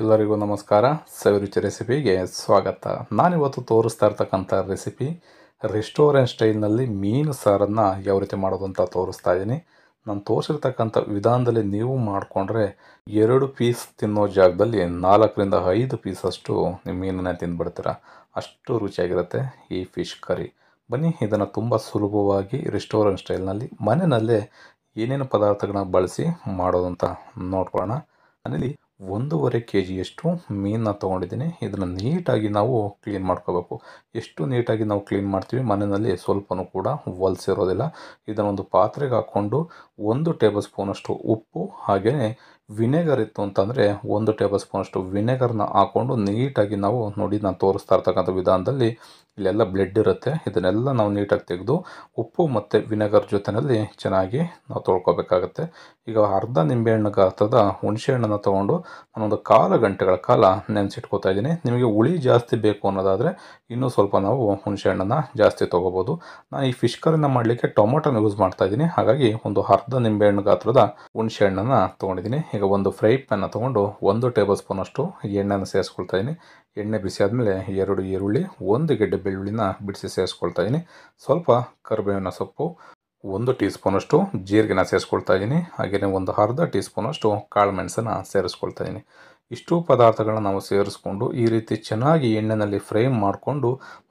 ಎಲ್ಲರಿಗೂ ನಮಸ್ಕಾರ ಸವಿರುಚಿ ರೆಸಿಪಿಗೆ ಸ್ವಾಗತ ನಾನಿವತ್ತು ತೋರಿಸ್ತಾ ಇರ್ತಕ್ಕಂಥ ರೆಸಿಪಿ ರೆಸ್ಟೋರೆಂಟ್ ಸ್ಟೈಲ್ನಲ್ಲಿ ಮೀನು ಸಾರನ್ನು ಯಾವ ರೀತಿ ಮಾಡೋದು ಅಂತ ತೋರಿಸ್ತಾ ಇದ್ದೀನಿ ನಾನು ತೋರಿಸಿರ್ತಕ್ಕಂಥ ವಿಧಾನದಲ್ಲಿ ನೀವು ಮಾಡಿಕೊಂಡ್ರೆ ಎರಡು ಪೀಸ್ ತಿನ್ನೋ ಜಾಗದಲ್ಲಿ ನಾಲ್ಕರಿಂದ ಐದು ಪೀಸಷ್ಟು ನಿಮ್ಮ ಮೀನನ್ನೇ ತಿಂದುಬಿಡ್ತೀರ ಅಷ್ಟು ರುಚಿಯಾಗಿರುತ್ತೆ ಈ ಫಿಶ್ ಕರಿ ಬನ್ನಿ ಇದನ್ನು ತುಂಬ ಸುಲಭವಾಗಿ ರೆಸ್ಟೋರೆಂಟ್ ಸ್ಟೈಲ್ನಲ್ಲಿ ಮನೆಯಲ್ಲೇ ಏನೇನು ಪದಾರ್ಥಗಳನ್ನ ಬಳಸಿ ಮಾಡೋದು ಅಂತ ನೋಡ್ಕೊಳ್ಳೋಣ ನಾನಿಲ್ಲಿ ಒಂದೂವರೆ ಕೆ ಜಿಯಷ್ಟು ಮೀನನ್ನ ತೊಗೊಂಡಿದ್ದೀನಿ ಇದನ್ನು ನೀಟಾಗಿ ನಾವು ಕ್ಲೀನ್ ಮಾಡ್ಕೋಬೇಕು ಎಷ್ಟು ನೀಟಾಗಿ ನಾವು ಕ್ಲೀನ್ ಮಾಡ್ತೀವಿ ಮನೆಯಲ್ಲಿ ಸ್ವಲ್ಪನೂ ಕೂಡ ಹೊಲಸಿರೋದಿಲ್ಲ ಇದನ್ನೊಂದು ಪಾತ್ರೆಗೆ ಹಾಕ್ಕೊಂಡು ಒಂದು ಟೇಬಲ್ ಸ್ಪೂನಷ್ಟು ಉಪ್ಪು ಹಾಗೆಯೇ ವಿನೆಗರ್ ಇತ್ತು ಅಂತಂದರೆ ಒಂದು ಟೇಬಲ್ ಸ್ಪೂನಷ್ಟು ವಿನೆಗರ್ನ ಹಾಕ್ಕೊಂಡು ನೀಟಾಗಿ ನಾವು ನೋಡಿ ನಾನು ತೋರಿಸ್ತಾ ಇರ್ತಕ್ಕಂಥ ವಿಧಾನದಲ್ಲಿ ಇಲ್ಲೆಲ್ಲ ಬ್ಲೆಡ್ ಇರುತ್ತೆ ಇದನ್ನೆಲ್ಲ ನಾವು ನೀಟಾಗಿ ತೆಗೆದು ಉಪ್ಪು ಮತ್ತು ವಿನೆಗರ್ ಜೊತೆಯಲ್ಲಿ ಚೆನ್ನಾಗಿ ನಾವು ತೊಳ್ಕೊಬೇಕಾಗತ್ತೆ ಈಗ ಅರ್ಧ ನಿಂಬೆಹಣ್ಣು ಗಾತ್ರದ ಹುಣಸೆಹಣ್ಣನ್ನು ತೊಗೊಂಡು ನಾನೊಂದು ಕಾಲು ಗಂಟೆಗಳ ಕಾಲ ನೆನೆಸಿಟ್ಕೋತಾ ಇದ್ದೀನಿ ನಿಮಗೆ ಹುಳಿ ಜಾಸ್ತಿ ಬೇಕು ಅನ್ನೋದಾದರೆ ಇನ್ನೂ ಸ್ವಲ್ಪ ನಾವು ಹುಣಸೆಹಣ್ಣನ್ನು ಜಾಸ್ತಿ ತೊಗೋಬೋದು ನಾನು ಈ ಫಿಶ್ ಕರಿನ ಮಾಡಲಿಕ್ಕೆ ಟೊಮೊಟೊನ ಯೂಸ್ ಮಾಡ್ತಾ ಇದ್ದೀನಿ ಹಾಗಾಗಿ ಒಂದು ಅರ್ಧ ನಿಂಬೆಹಣ್ಣು ಗಾತ್ರದ ಹುಣಸೆಹಣ್ಣನ್ನು ತೊಗೊಂಡಿದ್ದೀನಿ ಈಗ ಒಂದು ಫ್ರೈ ಪ್ಯಾನ್ನ ತೊಗೊಂಡು ಒಂದು ಟೇಬಲ್ ಸ್ಪೂನಷ್ಟು ಎಣ್ಣೆನ ಸೇರಿಸ್ಕೊಳ್ತಾ ಇದ್ದೀನಿ ಎಣ್ಣೆ ಬಿಸಿ ಆದಮೇಲೆ ಎರಡು ಈರುಳ್ಳಿ ಒಂದು ಗೆಡ್ಡೆ ಬೆಳ್ಳುಳ್ಳಿನ ಬಿಡಿಸಿ ಸೇರಿಸ್ಕೊಳ್ತಾ ಇದ್ದೀನಿ ಸ್ವಲ್ಪ ಕರಿಬೇವಿನ ಸೊಪ್ಪು ಒಂದು ಟೀ ಸ್ಪೂನಷ್ಟು ಜೀರಿಗೆನ ಸೇರಿಸ್ಕೊಳ್ತಾ ಇದ್ದೀನಿ ಹಾಗೆಯೇ ಒಂದು ಅರ್ಧ ಟೀ ಸ್ಪೂನಷ್ಟು ಕಾಳು ಮೆಣಸನ್ನು ಸೇರಿಸ್ಕೊಳ್ತಾ ಇದ್ದೀನಿ ಇಷ್ಟು ಪದಾರ್ಥಗಳನ್ನ ನಾವು ಸೇರಿಸ್ಕೊಂಡು ಈ ರೀತಿ ಚೆನ್ನಾಗಿ ಎಣ್ಣೆಯಲ್ಲಿ ಫ್ರೈ ಮಾಡಿಕೊಂಡು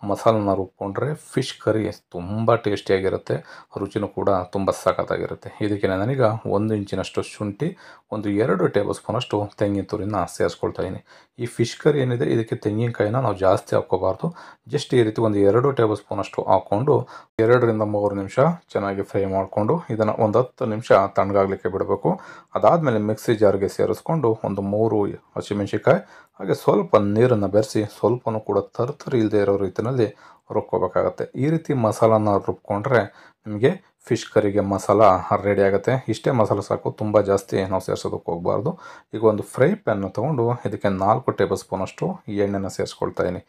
ಮಸಾಲನ ರುಬ್ಕೊಂಡ್ರೆ ಫಿಶ್ ಕರಿ ತುಂಬ ಟೇಸ್ಟಿಯಾಗಿರುತ್ತೆ ರುಚಿನೂ ಕೂಡ ತುಂಬ ಸಖತ್ತಾಗಿರುತ್ತೆ ಇದಕ್ಕೆ ನನಗೆ ಒಂದು ಇಂಚಿನಷ್ಟು ಶುಂಠಿ ಒಂದು ಎರಡು ಟೇಬಲ್ ಸ್ಪೂನಷ್ಟು ತೆಂಗಿನ ತುರಿನ ಸೇರಿಸ್ಕೊಳ್ತಾ ಇದ್ದೀನಿ ಈ ಫಿಶ್ ಕರಿ ಏನಿದೆ ಇದಕ್ಕೆ ತೆಂಗಿನಕಾಯಿನ ನಾವು ಜಾಸ್ತಿ ಹಾಕ್ಕೋಬಾರ್ದು ಜಸ್ಟ್ ಈ ರೀತಿ ಒಂದು ಎರಡು ಟೇಬಲ್ ಸ್ಪೂನಷ್ಟು ಹಾಕ್ಕೊಂಡು ಎರಡರಿಂದ ಮೂರು ನಿಮಿಷ ಚೆನ್ನಾಗಿ ಫ್ರೈ ಮಾಡಿಕೊಂಡು ಇದನ್ನು ಒಂದು ಹತ್ತು ನಿಮಿಷ ತಣ್ಣಗಾಗಲಿಕ್ಕೆ ಬಿಡಬೇಕು ಅದಾದಮೇಲೆ ಮಿಕ್ಸಿ ಜಾರ್ಗೆ ಸೇರಿಸ್ಕೊಂಡು ಒಂದು ಮೂರು ಹಸಿಮೆಣ್ಸಿಕಾಯಿ ಹಾಗೆ ಸ್ವಲ್ಪ ನೀರನ್ನು ಬೆರೆಸಿ ಸ್ವಲ್ಪನೂ ಕೂಡ ತರ್ತರಿ ಇಲ್ಲದೆ ಇರೋ ರೀತಿಯಲ್ಲಿ ರುಬ್ಕೋಬೇಕಾಗತ್ತೆ ಈ ರೀತಿ ಮಸಾಲಾನ ರುಬ್ಕೊಂಡ್ರೆ ನಿಮಗೆ ಫಿಶ್ ಕರಿಗೆ ಮಸಾಲ ರೆಡಿ ಆಗುತ್ತೆ ಇಷ್ಟೇ ಮಸಾಲ ಸಾಕು ತುಂಬ ಜಾಸ್ತಿ ನಾವು ಸೇರಿಸೋದಕ್ಕೆ ಹೋಗಬಾರ್ದು ಈಗ ಒಂದು ಫ್ರೈ ಪ್ಯಾನ್ ತೊಗೊಂಡು ಇದಕ್ಕೆ ನಾಲ್ಕು ಟೇಬಲ್ ಸ್ಪೂನಷ್ಟು ಎಣ್ಣೆನ ಸೇರಿಸ್ಕೊಳ್ತಾ ಇದೀನಿ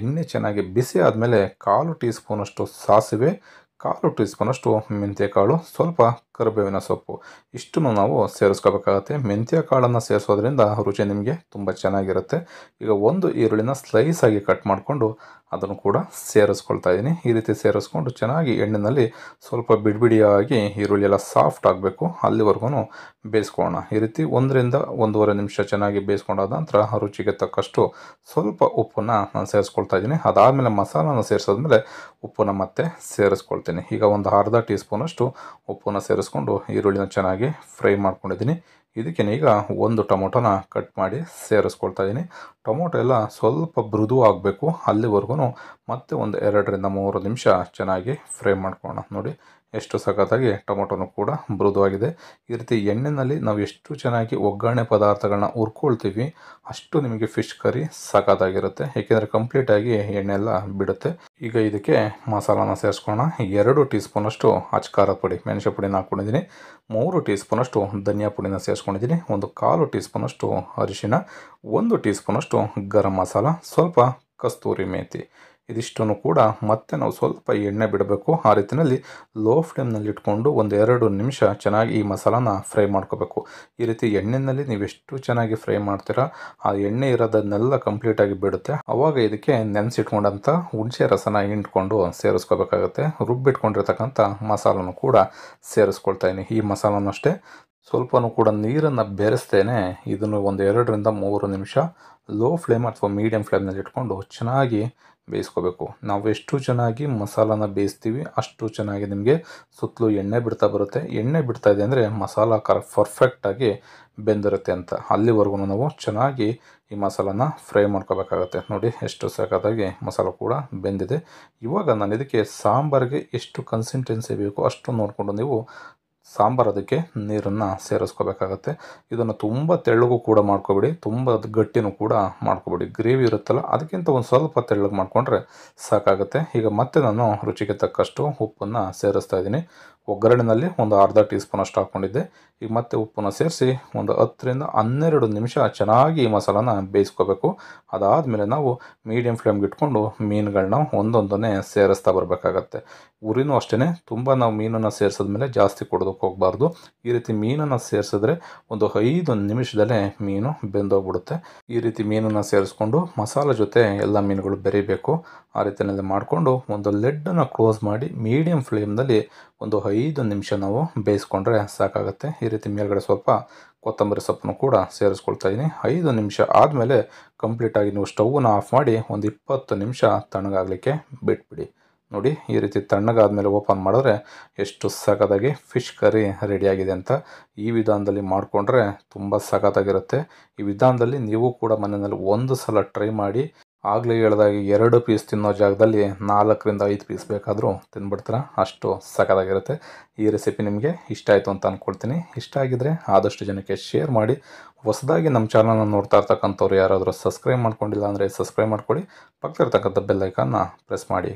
ಎಣ್ಣೆ ಚೆನ್ನಾಗಿ ಬಿಸಿ ಆದಮೇಲೆ ಕಾಲು ಟೀ ಸ್ಪೂನಷ್ಟು ಸಾಸಿವೆ ಕಾಲು ಟೀ ಸ್ಪೂನಷ್ಟು ಮೆಂತ್ಯಕಾಳು ಸ್ವಲ್ಪ ಕರಿಬೇವಿನ ಸೊಪ್ಪು ಇಷ್ಟನ್ನು ನಾವು ಸೇರಿಸ್ಕೋಬೇಕಾಗತ್ತೆ ಮೆಂತ್ಯ ಕಾಳನ್ನು ಸೇರಿಸೋದ್ರಿಂದ ರುಚಿ ನಿಮಗೆ ತುಂಬ ಚೆನ್ನಾಗಿರುತ್ತೆ ಈಗ ಒಂದು ಈರುಳ್ಳಿನ ಸ್ಲೈಸ್ ಆಗಿ ಕಟ್ ಮಾಡಿಕೊಂಡು ಅದನ್ನು ಕೂಡ ಸೇರಿಸ್ಕೊಳ್ತಾ ಇದ್ದೀನಿ ಈ ರೀತಿ ಸೇರಿಸ್ಕೊಂಡು ಚೆನ್ನಾಗಿ ಎಣ್ಣೆನಲ್ಲಿ ಸ್ವಲ್ಪ ಬಿಡಿಬಿಡಿಯಾಗಿ ಈರುಳ್ಳಿ ಎಲ್ಲ ಸಾಫ್ಟ್ ಆಗಬೇಕು ಅಲ್ಲಿವರೆಗೂ ಬೇಯಿಸ್ಕೊಳ್ಳೋಣ ಈ ರೀತಿ ಒಂದರಿಂದ ಒಂದೂವರೆ ನಿಮಿಷ ಚೆನ್ನಾಗಿ ಬೇಯಿಸ್ಕೊಂಡಾದ ನಂತರ ರುಚಿಗೆ ತಕ್ಕಷ್ಟು ಸ್ವಲ್ಪ ಉಪ್ಪನ್ನು ನಾನು ಸೇರಿಸ್ಕೊಳ್ತಾ ಇದ್ದೀನಿ ಅದಾದಮೇಲೆ ಮಸಾಲನ ಸೇರಿಸೋದ್ಮೇಲೆ ಉಪ್ಪನ್ನು ಮತ್ತೆ ಸೇರಿಸ್ಕೊಳ್ತೀನಿ ಈಗ ಒಂದು ಅರ್ಧ ಟೀ ಸ್ಪೂನಷ್ಟು ಉಪ್ಪನ್ನು ಸೇರಿಸ್ಕೊಂಡು ಈರುಳ್ಳಿನ ಚೆನ್ನಾಗಿ ಫ್ರೈ ಮಾಡ್ಕೊಂಡಿದ್ದೀನಿ ಇದಕ್ಕೆ ಈಗ ಒಂದು ಟೊಮೊಟೊನ ಕಟ್ ಮಾಡಿ ಸೇರಿಸ್ಕೊಳ್ತಾ ಇದ್ದೀನಿ ಟೊಮೊಟೊ ಎಲ್ಲ ಸ್ವಲ್ಪ ಮೃದು ಆಗಬೇಕು ಅಲ್ಲಿವರೆಗೂ ಮತ್ತೆ ಒಂದು ಎರಡರಿಂದ ಮೂರು ನಿಮಿಷ ಚೆನ್ನಾಗಿ ಫ್ರೈ ಮಾಡ್ಕೊಳ್ಳೋಣ ನೋಡಿ ಎಷ್ಟು ಸಖತ್ತಾಗಿ ಟೊಮೊಟೊನು ಕೂಡ ಮೃದುವಾಗಿದೆ ಈ ರೀತಿ ಎಣ್ಣೆಯಲ್ಲಿ ನಾವು ಎಷ್ಟು ಚೆನ್ನಾಗಿ ಒಗ್ಗರಣೆ ಪದಾರ್ಥಗಳನ್ನ ಹುರ್ಕೊಳ್ತೀವಿ ಅಷ್ಟು ನಿಮಗೆ ಫಿಶ್ ಕರಿ ಸಖತ್ತಾಗಿರುತ್ತೆ ಏಕೆಂದರೆ ಕಂಪ್ಲೀಟಾಗಿ ಎಣ್ಣೆ ಎಲ್ಲ ಬಿಡುತ್ತೆ ಈಗ ಇದಕ್ಕೆ ಮಸಾಲಾನ ಸೇರಿಸ್ಕೋಣ ಎರಡು ಟೀ ಸ್ಪೂನಷ್ಟು ಅಚ್ಕಾರ ಪುಡಿ ಮೆಣಸು ಪುಡಿನ ಹಾಕ್ಕೊಂಡಿದ್ದೀನಿ ಮೂರು ಟೀ ಸ್ಪೂನಷ್ಟು ಧನಿಯಾ ಪುಡಿನ ಸೇರಿಸ್ಕೊಂಡಿದ್ದೀನಿ ಒಂದು ಕಾಲು ಟೀ ಸ್ಪೂನಷ್ಟು ಅರಿಶಿನ ಒಂದು ಟೀ ಸ್ಪೂನಷ್ಟು ಗರಂ ಮಸಾಲ ಸ್ವಲ್ಪ ಕಸ್ತೂರಿ ಮೇಥಿ ಇದಿಷ್ಟನ್ನು ಕೂಡ ಮತ್ತೆ ನಾವು ಸ್ವಲ್ಪ ಎಣ್ಣೆ ಬಿಡಬೇಕು ಆ ರೀತಿಯಲ್ಲಿ ಲೋ ಫ್ಲೇಮ್ನಲ್ಲಿ ಇಟ್ಕೊಂಡು ಒಂದು ಎರಡು ನಿಮಿಷ ಚೆನ್ನಾಗಿ ಈ ಮಸಾಲಾನ ಫ್ರೈ ಮಾಡ್ಕೋಬೇಕು ಈ ರೀತಿ ಎಣ್ಣೆಯಲ್ಲಿ ನೀವು ಎಷ್ಟು ಚೆನ್ನಾಗಿ ಫ್ರೈ ಮಾಡ್ತೀರಾ ಆ ಎಣ್ಣೆ ಇರೋದನ್ನೆಲ್ಲ ಕಂಪ್ಲೀಟಾಗಿ ಬಿಡುತ್ತೆ ಆವಾಗ ಇದಕ್ಕೆ ನೆನೆಸಿಟ್ಕೊಂಡಂಥ ಹುಣಸೆ ರಸನ ಹಿಂಡ್ಕೊಂಡು ಸೇರಿಸ್ಕೋಬೇಕಾಗತ್ತೆ ರುಬ್ಬಿಟ್ಕೊಂಡಿರ್ತಕ್ಕಂಥ ಮಸಾಲನೂ ಕೂಡ ಸೇರಿಸ್ಕೊಳ್ತಾ ಈ ಮಸಾಲನೂ ಅಷ್ಟೇ ಸ್ವಲ್ಪನೂ ಕೂಡ ನೀರನ್ನು ಬೆರೆಸ್ತೇನೆ ಇದನ್ನು ಒಂದು ಎರಡರಿಂದ ಮೂರು ನಿಮಿಷ ಲೋ ಫ್ಲೇಮ್ ಅಥವಾ ಮೀಡಿಯಂ ಫ್ಲೇಮ್ನಲ್ಲಿ ಇಟ್ಕೊಂಡು ಚೆನ್ನಾಗಿ ಬೇಯಿಸ್ಕೋಬೇಕು ನಾವು ಎಷ್ಟು ಚೆನ್ನಾಗಿ ಮಸಾಲಾನ ಬೇಯಿಸ್ತೀವಿ ಅಷ್ಟು ಚೆನ್ನಾಗಿ ನಿಮಗೆ ಸುತ್ತಲೂ ಎಣ್ಣೆ ಬಿಡ್ತಾ ಬರುತ್ತೆ ಎಣ್ಣೆ ಬಿಡ್ತಾ ಇದೆ ಅಂದರೆ ಮಸಾಲ ಕರ್ ಪರ್ಫೆಕ್ಟಾಗಿ ಬೆಂದಿರುತ್ತೆ ಅಂತ ಅಲ್ಲಿವರೆಗೂ ನಾವು ಚೆನ್ನಾಗಿ ಈ ಮಸಾಲಾನ ಫ್ರೈ ಮಾಡ್ಕೋಬೇಕಾಗತ್ತೆ ನೋಡಿ ಎಷ್ಟು ಸಾಕಾದಾಗಿ ಮಸಾಲ ಕೂಡ ಬೆಂದಿದೆ ಇವಾಗ ನಾನು ಇದಕ್ಕೆ ಸಾಂಬಾರಿಗೆ ಎಷ್ಟು ಕನ್ಸಿಸ್ಟೆನ್ಸಿ ಬೇಕು ಅಷ್ಟು ನೋಡಿಕೊಂಡು ನೀವು ಸಾಂಬಾರು ಅದಕ್ಕೆ ನೀರನ್ನು ಸೇರಿಸ್ಕೋಬೇಕಾಗತ್ತೆ ಇದನ್ನು ತುಂಬ ತೆಳ್ಳಗೂ ಕೂಡ ಮಾಡ್ಕೊಬಿಡಿ ತುಂಬ ಗಟ್ಟಿನೂ ಕೂಡ ಮಾಡ್ಕೊಬಿಡಿ ಗ್ರೇವಿ ಇರುತ್ತಲ್ಲ ಅದಕ್ಕಿಂತ ಒಂದು ಸ್ವಲ್ಪ ತೆಳ್ಳಗೆ ಮಾಡಿಕೊಂಡ್ರೆ ಸಾಕಾಗುತ್ತೆ ಈಗ ಮತ್ತೆ ನಾನು ರುಚಿಗೆ ತಕ್ಕಷ್ಟು ಉಪ್ಪನ್ನು ಸೇರಿಸ್ತಾ ಇದ್ದೀನಿ ಒಗ್ಗರಣೆಯಲ್ಲಿ ಒಂದು ಅರ್ಧ ಟೀ ಸ್ಪೂನಷ್ಟು ಹಾಕ್ಕೊಂಡಿದ್ದೆ ಈಗ ಮತ್ತೆ ಉಪ್ಪನ್ನು ಸೇರಿಸಿ ಒಂದು ಹತ್ತರಿಂದ ಹನ್ನೆರಡು ನಿಮಿಷ ಚೆನ್ನಾಗಿ ಈ ಮಸಾಲಾನ ಬೇಯಿಸ್ಕೋಬೇಕು ಅದಾದಮೇಲೆ ನಾವು ಮೀಡಿಯಂ ಫ್ಲೇಮ್ಗೆ ಇಟ್ಕೊಂಡು ಮೀನುಗಳನ್ನ ಒಂದೊಂದನ್ನೇ ಸೇರಿಸ್ತಾ ಬರಬೇಕಾಗತ್ತೆ ಉರಿನೂ ಅಷ್ಟೇ ತುಂಬ ನಾವು ಮೀನನ್ನು ಸೇರಿಸಿದ್ಮೇಲೆ ಜಾಸ್ತಿ ಕೊಡೋದಕ್ಕೆ ಹೋಗಬಾರ್ದು ಈ ರೀತಿ ಮೀನನ್ನು ಸೇರಿಸಿದ್ರೆ ಒಂದು ಐದು ನಿಮಿಷದಲ್ಲೇ ಮೀನು ಬೆಂದೋಗ್ಬಿಡುತ್ತೆ ಈ ರೀತಿ ಮೀನನ್ನು ಸೇರಿಸ್ಕೊಂಡು ಮಸಾಲ ಜೊತೆ ಎಲ್ಲ ಮೀನುಗಳು ಬೆರೀಬೇಕು ಆ ರೀತಿಯಲ್ಲಿ ಮಾಡಿಕೊಂಡು ಒಂದು ಲೆಡ್ಡನ್ನು ಕ್ಲೋಸ್ ಮಾಡಿ ಮೀಡಿಯಂ ಫ್ಲೇಮ್ನಲ್ಲಿ ಒಂದು ಐದು ನಿಮಿಷ ನಾವು ಬೇಯಿಸ್ಕೊಂಡ್ರೆ ಸಾಕಾಗುತ್ತೆ ಈ ರೀತಿ ಮೇಲ್ಗಡೆ ಸ್ವಲ್ಪ ಕೊತ್ತಂಬರಿ ಸೊಪ್ಪನ್ನು ಕೂಡ ಸೇರಿಸ್ಕೊಳ್ತಾ ಇದ್ದೀನಿ ಐದು ನಿಮಿಷ ಆದಮೇಲೆ ಕಂಪ್ಲೀಟಾಗಿ ನೀವು ಸ್ಟವ್ನ ಆಫ್ ಮಾಡಿ ಒಂದು ಇಪ್ಪತ್ತು ನಿಮಿಷ ತಣ್ಣಗಾಗಲಿಕ್ಕೆ ಬಿಟ್ಬಿಡಿ ನೋಡಿ ಈ ರೀತಿ ತಣ್ಣಗಾದಮೇಲೆ ಓಪನ್ ಮಾಡಿದ್ರೆ ಎಷ್ಟು ಸಖತ್ತಾಗಿ ಫಿಶ್ ಕರಿ ರೆಡಿಯಾಗಿದೆ ಅಂತ ಈ ವಿಧಾನದಲ್ಲಿ ಮಾಡಿಕೊಂಡ್ರೆ ತುಂಬ ಸಖತ್ತಾಗಿರುತ್ತೆ ಈ ವಿಧಾನದಲ್ಲಿ ನೀವು ಕೂಡ ಮನೆಯಲ್ಲಿ ಒಂದು ಸಲ ಟ್ರೈ ಮಾಡಿ ಆಗಲೇ ಹೇಳ್ದಾಗಿ ಎರಡು ಪೀಸ್ ತಿನ್ನೋ ಜಾಗದಲ್ಲಿ ನಾಲ್ಕರಿಂದ ಐದು ಪೀಸ್ ಬೇಕಾದರೂ ತಿನ್ಬಿಡ್ತೀರ ಅಷ್ಟು ಸಖದಾಗಿರುತ್ತೆ ಈ ರೆಸಿಪಿ ನಿಮಗೆ ಇಷ್ಟ ಆಯಿತು ಅಂತ ಅಂದ್ಕೊಳ್ತೀನಿ ಇಷ್ಟ ಆಗಿದ್ದರೆ ಆದಷ್ಟು ಜನಕ್ಕೆ ಶೇರ್ ಮಾಡಿ ಹೊಸದಾಗಿ ನಮ್ಮ ಚಾನಲನ್ನು ನೋಡ್ತಾ ಇರ್ತಕ್ಕಂಥವ್ರು ಯಾರಾದರೂ ಸಬ್ಸ್ಕ್ರೈಬ್ ಮಾಡ್ಕೊಂಡಿಲ್ಲ ಅಂದರೆ ಸಬ್ಸ್ಕ್ರೈಬ್ ಮಾಡ್ಕೊಳ್ಳಿ ಪಕ್ಕದ ಇರ್ತಕ್ಕಂಥ ಬೆಲ್ಲೈಕನ್ನ ಪ್ರೆಸ್ ಮಾಡಿ